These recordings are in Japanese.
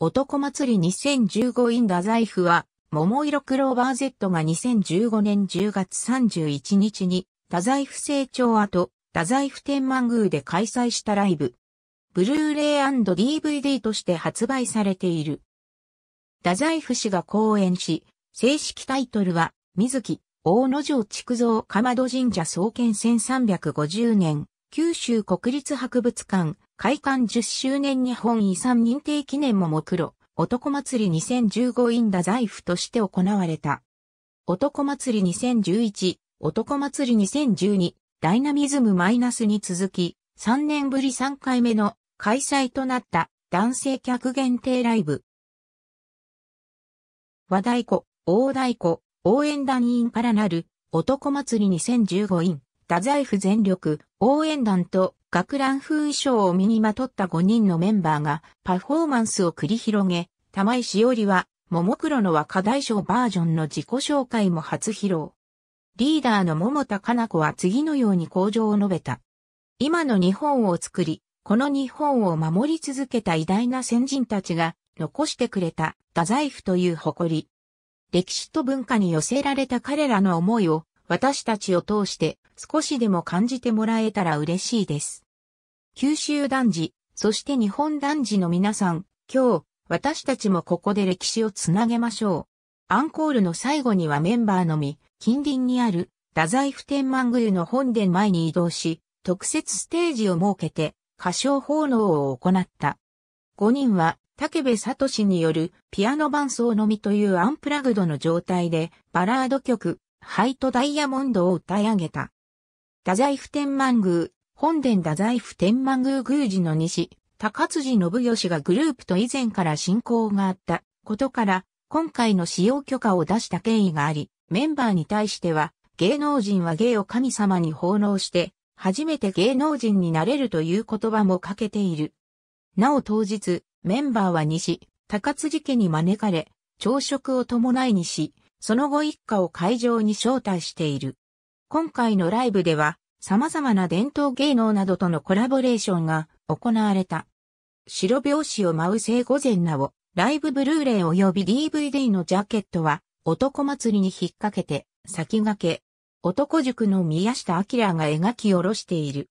男祭り2015ンダ太宰府は、桃色クローバー Z が2015年10月31日に、太宰府成長跡、太宰府天満宮で開催したライブ。ブルーレイ &DVD として発売されている。太宰府氏が講演し、正式タイトルは、水木、大野城築造かまど神社創建1350年、九州国立博物館、開館10周年日本遺産認定記念も目ろ、男祭り2015インダ財布として行われた。男祭り2011、男祭り2012、ダイナミズムマイナスに続き、3年ぶり3回目の開催となった男性客限定ライブ。和太鼓、大太鼓、応援団員からなる男祭り2015イン、太宰府全力応援団と学ラン風衣装を身にまとった5人のメンバーがパフォーマンスを繰り広げ、玉井しおりは、ももクロの若大将バージョンの自己紹介も初披露。リーダーの桃田かな子は次のように向上を述べた。今の日本を作り、この日本を守り続けた偉大な先人たちが残してくれた太宰府という誇り。歴史と文化に寄せられた彼らの思いを私たちを通して少しでも感じてもらえたら嬉しいです。九州男児、そして日本男児の皆さん、今日、私たちもここで歴史をつなげましょう。アンコールの最後にはメンバーのみ、近隣にある、太宰府天満宮の本殿前に移動し、特設ステージを設けて、歌唱奉納を行った。5人は、竹部聡によるピアノ伴奏のみというアンプラグドの状態で、バラード曲、ハイトダイヤモンドを歌い上げた。太宰府天満宮、本殿太宰府天満宮宮司の西、高辻信義がグループと以前から親交があったことから、今回の使用許可を出した経緯があり、メンバーに対しては、芸能人は芸を神様に奉納して、初めて芸能人になれるという言葉もかけている。なお当日、メンバーは西、高辻家に招かれ、朝食を伴いにし、その後一家を会場に招待している。今回のライブでは、様々な伝統芸能などとのコラボレーションが行われた。白拍子を舞う聖御前なお、ライブブルーレイ及び DVD のジャケットは、男祭りに引っ掛けて、先駆け、男塾の宮下明が描き下ろしている。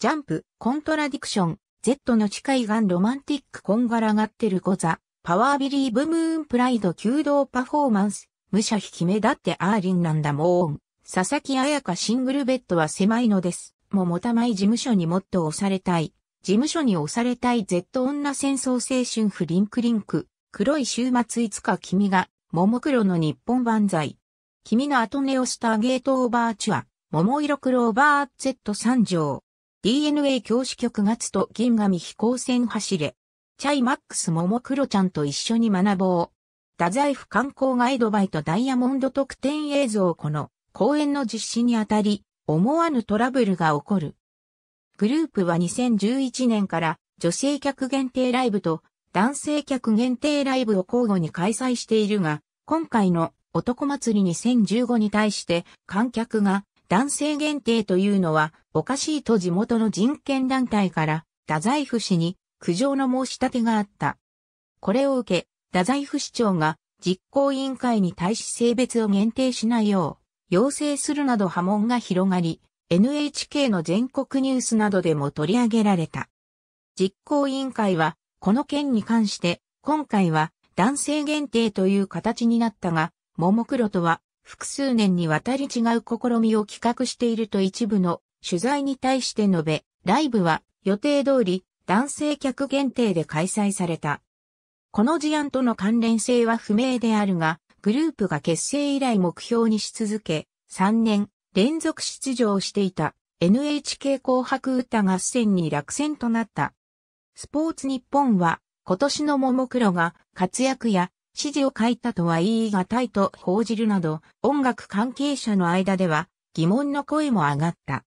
ジャンプ、コントラディクション、Z の近いがんロマンティックこんがらがってるござ、パワービリーブムーンプライド弓道パフォーマンス、武者引き目だってアーリンなんだもん。佐々木彩香シングルベッドは狭いのです。ももたまい事務所にもっと押されたい。事務所に押されたい Z 女戦争青春フリンクリンク。黒い週末いつか君が、桃黒の日本万歳。君の後ネオスターゲートオーバーチュア、桃色クローバー Z 三条。DNA 教師局月と銀紙飛行船走れ。チャイマックス桃黒ちゃんと一緒に学ぼう。太宰府観光ガイドバイトダイヤモンド特典映像この公演の実施にあたり、思わぬトラブルが起こる。グループは2011年から女性客限定ライブと男性客限定ライブを交互に開催しているが、今回の男祭り2015に対して観客が男性限定というのはおかしいと地元の人権団体から太宰府市に苦情の申し立てがあった。これを受け、太宰府市長が実行委員会に対し性別を限定しないよう要請するなど波紋が広がり、NHK の全国ニュースなどでも取り上げられた。実行委員会は、この件に関して、今回は男性限定という形になったが、ももクロとは複数年にわたり違う試みを企画していると一部の取材に対して述べ、ライブは予定通り男性客限定で開催された。この事案との関連性は不明であるが、グループが結成以来目標にし続け、3年連続出場していた NHK 紅白歌合戦に落選となった。スポーツ日本は今年のももクロが活躍や指示を書いたとは言い難いと報じるなど音楽関係者の間では疑問の声も上がった。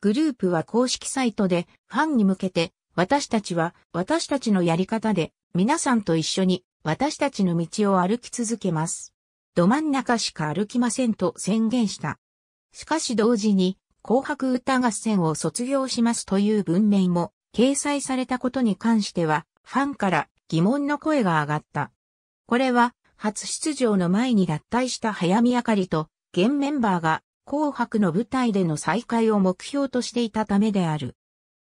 グループは公式サイトでファンに向けて私たちは私たちのやり方で皆さんと一緒に私たちの道を歩き続けます。ど真ん中しか歩きませんと宣言した。しかし同時に、紅白歌合戦を卒業しますという文面も掲載されたことに関しては、ファンから疑問の声が上がった。これは、初出場の前に脱退した早見あかりと、現メンバーが紅白の舞台での再会を目標としていたためである。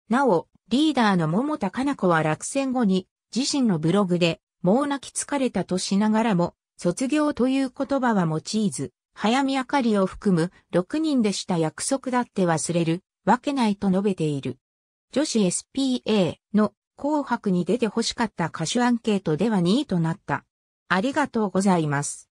なお、リーダーの桃田かな子は落選後に、自身のブログで、もう泣き疲れたとしながらも、卒業という言葉は用いず、早見明かりを含む6人でした約束だって忘れる、わけないと述べている。女子 SPA の紅白に出て欲しかった歌手アンケートでは2位となった。ありがとうございます。